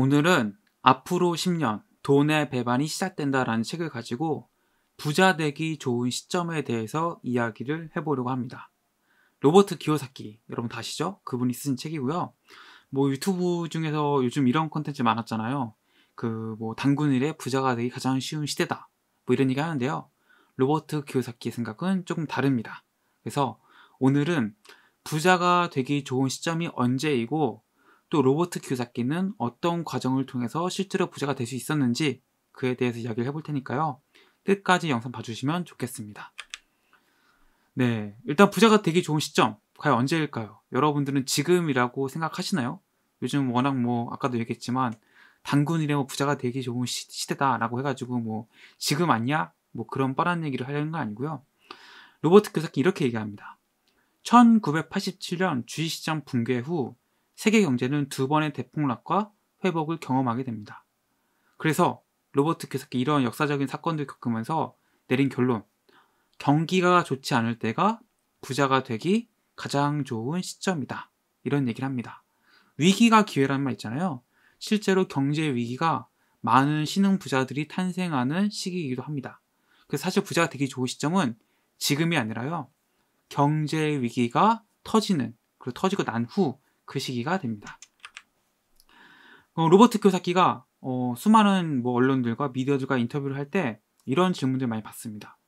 오늘은 앞으로 10년 돈의 배반이 시작된다라는 책을 가지고 부자 되기 좋은 시점에 대해서 이야기를 해보려고 합니다. 로버트 기요사키, 여러분 다시죠 그분이 쓴 책이고요. 뭐 유튜브 중에서 요즘 이런 컨텐츠 많았잖아요. 그 뭐단군일에 부자가 되기 가장 쉬운 시대다. 뭐 이런 얘기 하는데요. 로버트 기요사키의 생각은 조금 다릅니다. 그래서 오늘은 부자가 되기 좋은 시점이 언제이고 또 로버트 키사키는 어떤 과정을 통해서 실제로 부자가 될 수 있었는지 그에 대해서 이야기를 해볼 테니까요. 끝까지 영상 봐주시면 좋겠습니다. 네, 일단 부자가 되기 좋은 시점 과연 언제일까요? 여러분들은 지금이라고 생각하시나요? 요즘 워낙 뭐 아까도 얘기했지만 단군이래 뭐 부자가 되기 좋은 시, 대다라고 해가지고 뭐 지금 아니야? 뭐 그런 뻔한 얘기를 하려는 거 아니고요. 로버트 교사키 이렇게 얘기합니다. 1987년 주식시장 붕괴 후 세계 경제는 두 번의 대폭락과 회복을 경험하게 됩니다. 그래서 로버트께서 이런 역사적인 사건들을 겪으면서 내린 결론, 경기가 좋지 않을 때가 부자가 되기 가장 좋은 시점이다. 이런 얘기를 합니다. 위기가 기회라는 말 있잖아요. 실제로 경제 위기가 많은 신흥 부자들이 탄생하는 시기이기도 합니다. 그래서 사실 부자가 되기 좋은 시점은 지금이 아니라요. 경제 위기가 터지는, 그리고 터지고 난후 그 시기가 됩니다. 어, 로버트 교사키가 어, 수많은 뭐 언론들과 미디어들과 인터뷰를 할 때 이런 질문들 많이 받습니다.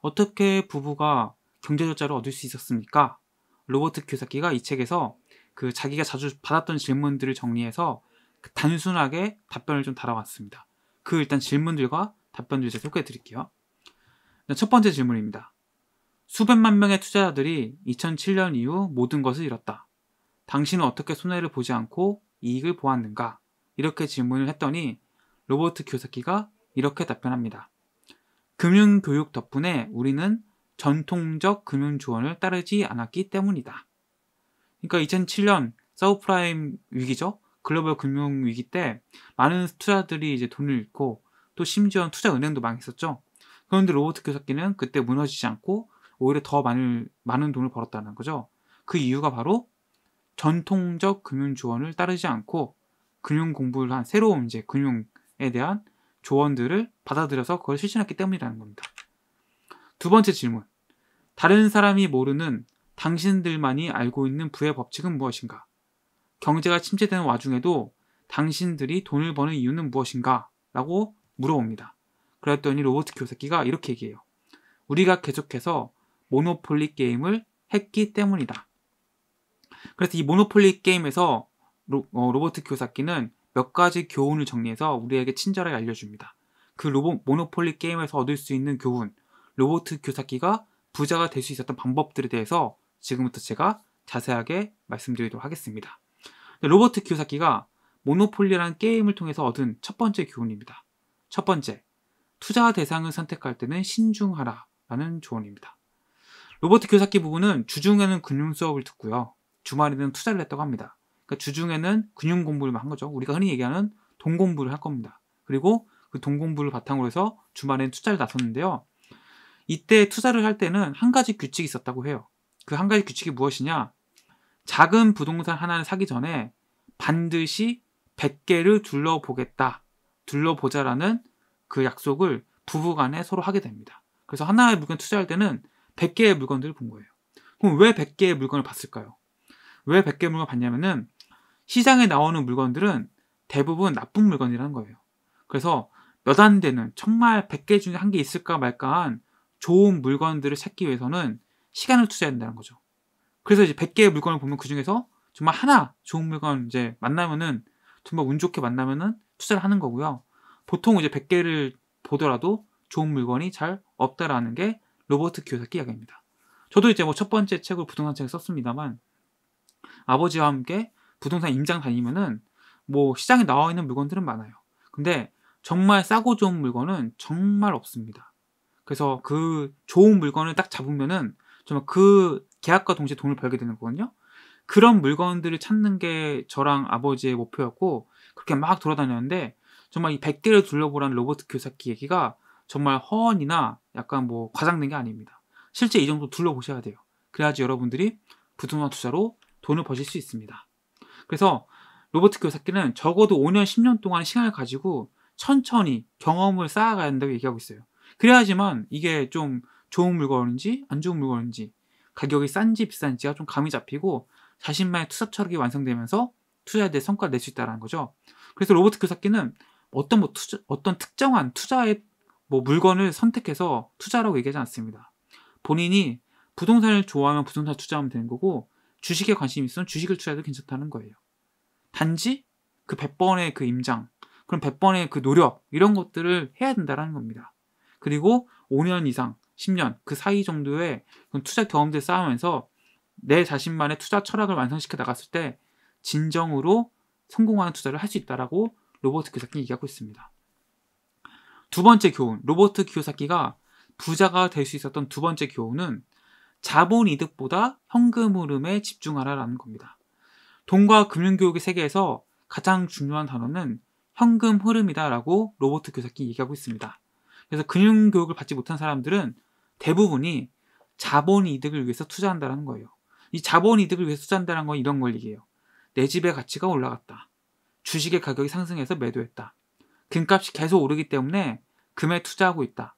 어떻게 부부가 경제적자를 얻을 수 있었습니까? 로버트 교사키가 이 책에서 그 자기가 자주 받았던 질문들을 정리해서 그 단순하게 답변을 좀 달아왔습니다. 그 일단 질문들과 답변들 제가 소개해 드릴게요. 네, 첫 번째 질문입니다. 수백만 명의 투자자들이 2007년 이후 모든 것을 잃었다. 당신은 어떻게 손해를 보지 않고 이익을 보았는가? 이렇게 질문을 했더니 로버트 교사키가 이렇게 답변합니다. 금융 교육 덕분에 우리는 전통적 금융 조언을 따르지 않았기 때문이다. 그러니까 2007년 서브프라임 위기죠. 글로벌 금융 위기 때 많은 투자들이 이제 돈을 잃고 또 심지어 투자 은행도 망했었죠. 그런데 로버트 교사기는 그때 무너지지 않고 오히려 더 많은, 많은 돈을 벌었다는 거죠. 그 이유가 바로 전통적 금융 조언을 따르지 않고 금융 공부를 한 새로운 이제 금융에 대한 조언들을 받아들여서 그걸 실천했기 때문이라는 겁니다. 두 번째 질문. 다른 사람이 모르는 당신들만이 알고 있는 부의 법칙은 무엇인가? 경제가 침체되는 와중에도 당신들이 돈을 버는 이유는 무엇인가? 라고 물어봅니다. 그랬더니 로버트 교사끼가 이렇게 얘기해요. 우리가 계속해서 모노폴리 게임을 했기 때문이다. 그래서 이 모노폴리 게임에서 로, 어, 로버트 교사키는몇 가지 교훈을 정리해서 우리에게 친절하게 알려줍니다. 그 로봇 모노폴리 게임에서 얻을 수 있는 교훈, 로버트 교사키가 부자가 될 수 있었던 방법들에 대해서 지금부터 제가 자세하게 말씀드리도록 하겠습니다. 로버트 교사키가 모노폴리라는 게임을 통해서 얻은 첫 번째 교훈입니다. 첫 번째, 투자 대상을 선택할 때는 신중하라라는 조언입니다. 로버트 교사키 부부는 주중에는 금융 수업을 듣고요. 주말에는 투자를 했다고 합니다. 그러니까 주중에는 금융 공부를 한 거죠. 우리가 흔히 얘기하는 돈 공부를 할 겁니다. 그리고 그 돈 공부를 바탕으로 해서 주말에는 투자를 나섰는데요. 이때 투자를 할 때는 한 가지 규칙이 있었다고 해요. 그 한 가지 규칙이 무엇이냐? 작은 부동산 하나를 사기 전에 반드시 100개를 둘러보겠다. 둘러보자라는 그 약속을 부부간에 서로 하게 됩니다. 그래서 하나의 물건 투자할 때는 100개의 물건들을 본 거예요. 그럼 왜 100개의 물건을 봤을까요? 왜 100개 물건 봤냐면은 시장에 나오는 물건들은 대부분 나쁜 물건이라는 거예요. 그래서 몇 안 되는 정말 100개 중에 한 개 있을까 말까한 좋은 물건들을 찾기 위해서는 시간을 투자해야 된다는 거죠. 그래서 이제 100개의 물건을 보면 그 중에서 정말 하나 좋은 물건 이제 만나면은 정말 운 좋게 만나면은 투자를 하는 거고요. 보통 이제 100개를 보더라도 좋은 물건이 잘 없다라는 게 로버트 키요사키 이야기입니다. 저도 이제 뭐 첫 번째 책으로 부동산 책을 썼습니다만 아버지와 함께 부동산 임장 다니면은 뭐 시장에 나와 있는 물건들은 많아요. 근데 정말 싸고 좋은 물건은 정말 없습니다. 그래서 그 좋은 물건을 딱 잡으면은 정말 그 계약과 동시에 돈을 벌게 되는 거거든요. 그런 물건들을 찾는 게 저랑 아버지의 목표였고 그렇게 막 돌아다녔는데 정말 이 100개를 둘러보라는 로버트 교사키 얘기가 정말 허언이나 약간 뭐 과장된 게 아닙니다. 실제 이 정도 둘러보셔야 돼요. 그래야지 여러분들이 부동산 투자로 돈을 버실 수 있습니다. 그래서 로버트 교사께는 적어도 5년, 10년 동안 시간을 가지고 천천히 경험을 쌓아가야 한다고 얘기하고 있어요. 그래야지만 이게 좀 좋은 물건인지 안 좋은 물건인지 가격이 싼지 비싼지가 좀 감이 잡히고 자신만의 투자 철학이 완성되면서 투자에 대해 성과를 낼 수 있다는 거죠. 그래서 로버트 교사께는 어떤 뭐 투자, 어떤 특정한 투자의 뭐 물건을 선택해서 투자라고 얘기하지 않습니다. 본인이 부동산을 좋아하면 부동산 투자하면 되는 거고 주식에 관심이 있으면 주식을 투자해도 괜찮다는 거예요. 단지 그 100번의 그 임장, 그럼 100번의 그 노력, 이런 것들을 해야 된다는 겁니다. 그리고 5년 이상, 10년, 그 사이 정도의 투자 경험들 쌓으면서 내 자신만의 투자 철학을 완성시켜 나갔을 때 진정으로 성공하는 투자를 할 수 있다라고 로버트 교사키 얘기하고 있습니다. 두 번째 교훈, 로버트 교요사키가 부자가 될 수 있었던 두 번째 교훈은 자본 이득보다 현금 흐름에 집중하라라는 겁니다. 돈과 금융교육의 세계에서 가장 중요한 단어는 현금 흐름이다라고 로버트 교사키 얘기하고 있습니다. 그래서 금융교육을 받지 못한 사람들은 대부분이 자본 이득을 위해서 투자한다는 라 거예요. 이 자본 이득을 위해서 투자한다는 건 이런 걸 얘기해요. 내 집의 가치가 올라갔다. 주식의 가격이 상승해서 매도했다. 금값이 계속 오르기 때문에 금에 투자하고 있다.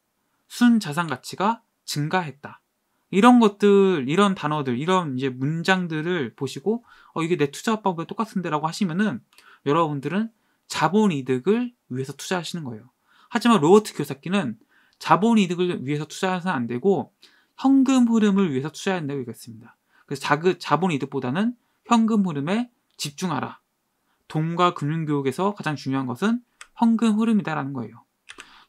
순 자산 가치가 증가했다. 이런 것들, 이런 단어들, 이런 이제 문장들을 보시고, 어, 이게 내 투자법과 똑같은데라고 하시면은 여러분들은 자본 이득을 위해서 투자하시는 거예요. 하지만 로버트 교사기는 자본 이득을 위해서 투자해서는 안 되고, 현금 흐름을 위해서 투자해야 된다고 얘기했습니다. 그래서 자그, 자본 이득보다는 현금 흐름에 집중하라. 돈과 금융 교육에서 가장 중요한 것은 현금 흐름이다라는 거예요.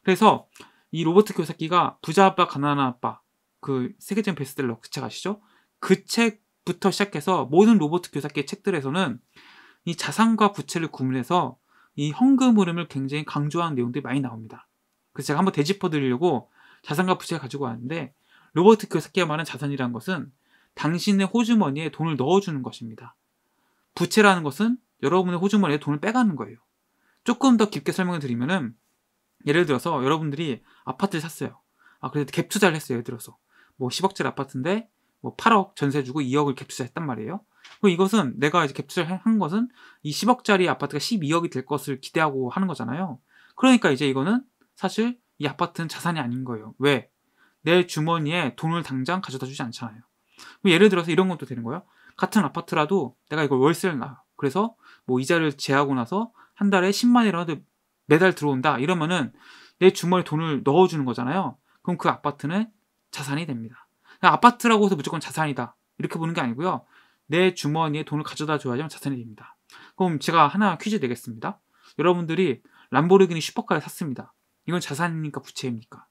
그래서 이 로버트 교사기가 부자 아빠, 가난한 아빠, 그 세계적인 베스트셀러 그 책 아시죠? 그 책부터 시작해서 모든 로버트 교사께 책들에서는 이 자산과 부채를 구분해서 이 현금 흐름을 굉장히 강조한 내용들이 많이 나옵니다. 그래서 제가 한번 되짚어 드리려고 자산과 부채를 가지고 왔는데 로버트 교사께가 말한 자산이란 것은 당신의 호주머니에 돈을 넣어주는 것입니다. 부채라는 것은 여러분의 호주머니에 돈을 빼가는 거예요. 조금 더 깊게 설명을 드리면은 예를 들어서 여러분들이 아파트를 샀어요. 아, 그래도 갭 투자를 했어요. 예를 들어서. 뭐 10억짜리 아파트인데 뭐 8억 전세 주고 2억을 갭투자했단 말이에요. 그럼 이것은 내가 이제 갭투자를 한 것은 이 10억짜리 아파트가 12억이 될 것을 기대하고 하는 거잖아요. 그러니까 이제 이거는 사실 이 아파트는 자산이 아닌 거예요. 왜? 내 주머니에 돈을 당장 가져다 주지 않잖아요. 예를 들어서 이런 것도 되는 거예요. 같은 아파트라도 내가 이걸 월세를 나. 그래서 뭐 이자를 제하고 나서 한 달에 10만이라도 매달 들어온다. 이러면은 내 주머니에 돈을 넣어주는 거잖아요. 그럼 그 아파트는 자산이 됩니다. 그러니까 아파트라고 해서 무조건 자산이다. 이렇게 보는 게 아니고요. 내 주머니에 돈을 가져다 줘야지 자산이 됩니다. 그럼 제가 하나 퀴즈 내겠습니다. 여러분들이 람보르기니 슈퍼카를 샀습니다. 이건 자산입니까 부채입니까?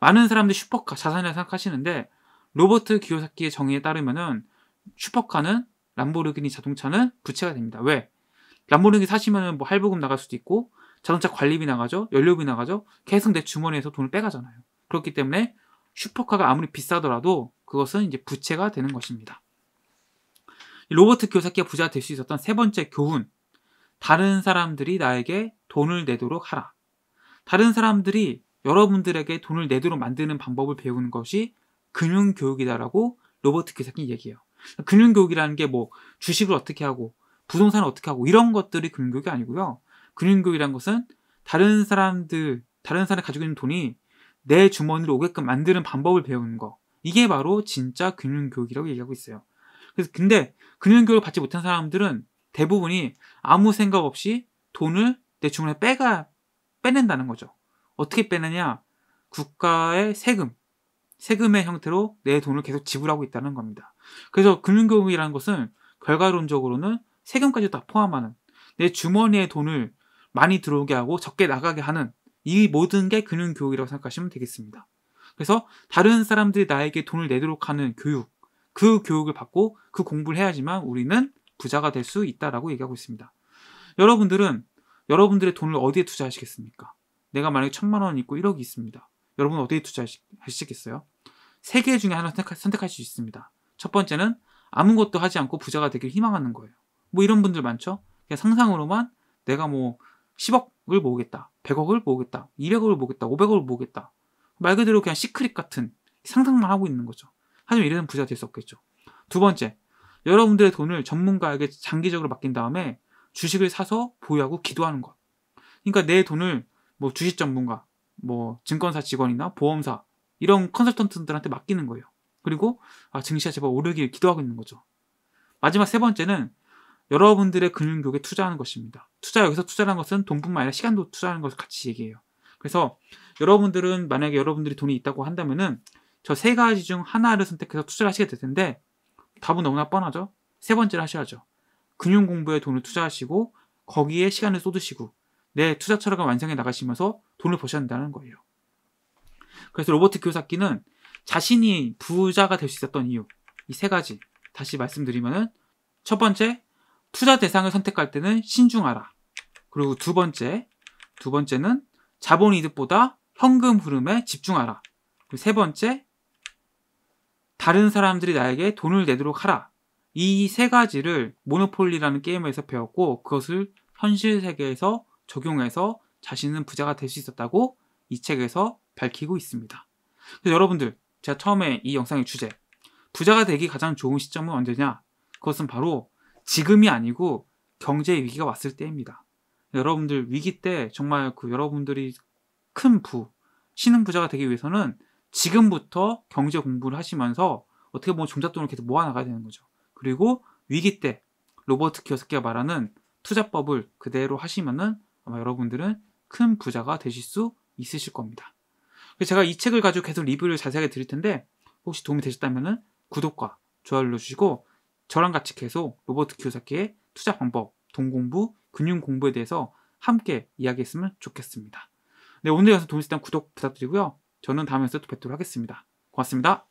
많은 사람들이 슈퍼카 자산이라고 생각하시는데 로버트 기요사키의 정의에 따르면은 슈퍼카는 람보르기니 자동차는 부채가 됩니다. 왜? 람보르기니 사시면은 뭐 할부금 나갈 수도 있고 자동차 관리비 나가죠, 연료비 나가죠. 계속 내 주머니에서 돈을 빼가잖아요. 그렇기 때문에 슈퍼카가 아무리 비싸더라도 그것은 이제 부채가 되는 것입니다. 로버트 교사께 부자 될 수 있었던 세 번째 교훈. 다른 사람들이 나에게 돈을 내도록 하라. 다른 사람들이 여러분들에게 돈을 내도록 만드는 방법을 배우는 것이 금융교육이다라고 로버트 교사께 얘기해요. 금융교육이라는 게 뭐 주식을 어떻게 하고 부동산을 어떻게 하고 이런 것들이 금융교육이 아니고요. 금융교육이란 것은 다른 사람들, 다른 사람이 가지고 있는 돈이 내 주머니로 오게끔 만드는 방법을 배우는 거. 이게 바로 진짜 금융교육이라고 얘기하고 있어요. 그래서 근데 금융교육을 받지 못한 사람들은 대부분이 아무 생각 없이 돈을 내 주머니에 빼가 빼낸다는 거죠. 어떻게 빼내냐? 국가의 세금, 세금의 형태로 내 돈을 계속 지불하고 있다는 겁니다. 그래서 금융교육이라는 것은 결과론적으로는 세금까지 다 포함하는 내 주머니에 돈을 많이 들어오게 하고 적게 나가게 하는 이 모든 게 근육 교육이라고 생각하시면 되겠습니다. 그래서 다른 사람들이 나에게 돈을 내도록 하는 교육, 그 교육을 받고 그 공부를 해야지만 우리는 부자가 될 수 있다라고 얘기하고 있습니다. 여러분들은 여러분들의 돈을 어디에 투자하시겠습니까? 내가 만약에 천만 원 있고 1억이 있습니다. 여러분 은 어디에 투자하시겠어요? 세 개 중에 하나 선택할 수 있습니다. 첫 번째는 아무것도 하지 않고 부자가 되길 희망하는 거예요. 뭐 이런 분들 많죠? 그냥 상상으로만 내가 뭐 10억 500억을 모으겠다. 100억을 모으겠다. 200억을 모으겠다. 500억을 모으겠다. 말 그대로 그냥 시크릿 같은 상상만 하고 있는 거죠. 하지만 이래는 부자가 될수 없겠죠. 두 번째, 여러분들의 돈을 전문가에게 장기적으로 맡긴 다음에 주식을 사서 보유하고 기도하는 것. 그러니까 내 돈을 뭐 주식 전문가, 뭐 증권사 직원이나 보험사 이런 컨설턴트들한테 맡기는 거예요. 그리고 아 증시가 제법 오르길 기도하고 있는 거죠. 마지막 세 번째는 여러분들의 금융교육에 투자하는 것입니다. 투자 여기서 투자하는 것은 돈뿐만 아니라 시간도 투자하는 것을 같이 얘기해요. 그래서 여러분들은 만약에 여러분들이 돈이 있다고 한다면은 저 세 가지 중 하나를 선택해서 투자를 하시게 될 텐데 답은 너무나 뻔하죠. 세 번째를 하셔야죠. 금융 공부에 돈을 투자하시고 거기에 시간을 쏟으시고 내 투자 철학을 완성해 나가시면서 돈을 버셔야 한다는 거예요. 그래서 로버트 교사키는 자신이 부자가 될 수 있었던 이유 이 세 가지 다시 말씀드리면은 첫 번째 투자 대상을 선택할 때는 신중하라. 그리고 두 번째, 두 번째는 자본 이득보다 현금 흐름에 집중하라. 그리고 세 번째, 다른 사람들이 나에게 돈을 내도록 하라. 이 세 가지를 모노폴리라는 게임에서 배웠고 그것을 현실 세계에서 적용해서 자신은 부자가 될 수 있었다고 이 책에서 밝히고 있습니다. 여러분들, 제가 처음에 이 영상의 주제 부자가 되기 가장 좋은 시점은 언제냐? 그것은 바로 지금이 아니고 경제 위기가 왔을 때입니다. 여러분들 위기 때 정말 그 여러분들이 큰 부, 신흥 부자가 되기 위해서는 지금부터 경제 공부를 하시면서 어떻게 보면 종잣돈을 계속 모아나가야 되는 거죠. 그리고 위기 때 로버트 키어스키가 말하는 투자법을 그대로 하시면은 아마 여러분들은 큰 부자가 되실 수 있으실 겁니다. 제가 이 책을 가지고 계속 리뷰를 자세하게 드릴 텐데 혹시 도움이 되셨다면 구독과 좋아요 눌러주시고 저랑 같이 계속 로버트 키요사키의 투자 방법, 돈 공부, 금융 공부에 대해서 함께 이야기했으면 좋겠습니다. 네, 오늘 영상 도움이 됐다면 구독 부탁드리고요. 저는 다음 영상에서 또 뵙도록 하겠습니다. 고맙습니다.